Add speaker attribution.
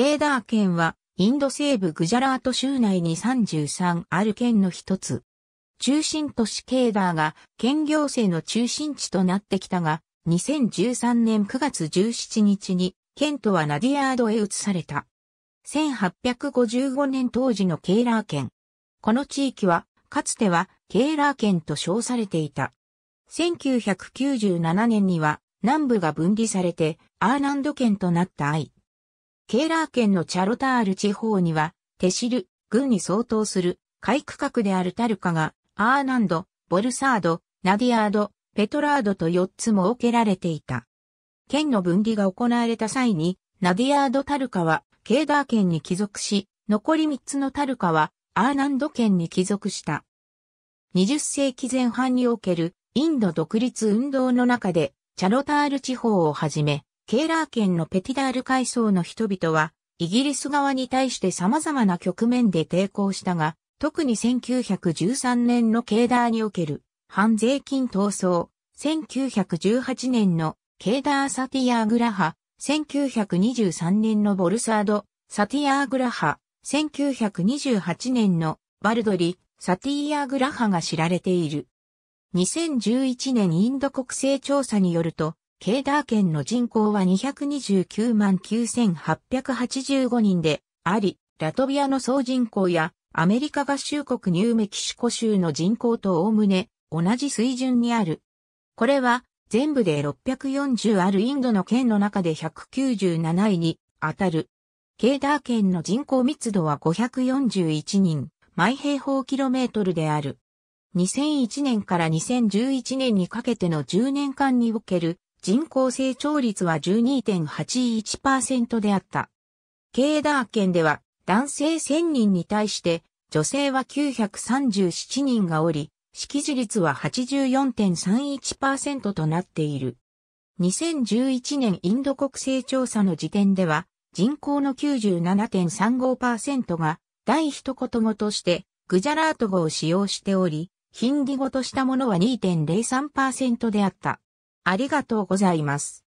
Speaker 1: ケーダー県は、インド西部グジャラート州内に33ある県の一つ。中心都市ケーダーが県行政の中心地となってきたが、2013年9月17日に、県都はナディアードへ移された。1855年当時のケーラー県。この地域は、かつてはケーラー県と称されていた。1997年には南部が分離されてアーランド県となった愛。ケーラー県のチャロタール地方には、テシル、軍に相当する、海区画であるタルカが、アーナンド、ボルサード、ナディアード、ペトラードと4つ設けられていた。県の分離が行われた際に、ナディアード・タルカは、ケーダー県に帰属し、残り3つのタルカは、アーナンド県に帰属した。20世紀前半における、インド独立運動の中で、チャロタール地方をはじめ、ケーラー県のペティダール階層の人々は、イギリス側に対して様々な局面で抵抗したが、特に1913年のケーダーにおける反税金闘争、1918年のケーダーサティアーグラハ、1923年のボルサード、サティアーグラハ、1928年のバルドリ、サティアーグラハが知られている。2011年インド国勢調査によると、ケーダー県の人口は229万9885人であり、ラトビアの総人口やアメリカ合衆国ニューメキシコ州の人口とおおむね同じ水準にある。これは全部で640あるインドの県の中で197位に当たる。ケーダー県の人口密度は541人、毎平方キロメートルである。2001年から2011年にかけての10年間における人口成長率は12.81%であった。ケーダー県では男性1000人に対して女性は937人がおり、識字率は84.31%となっている。2011年インド国勢調査の時点では人口の97.35%が第一言語としてグジャラート語を使用しており、ヒンディ語としたものは2.03%であった。ありがとうございます。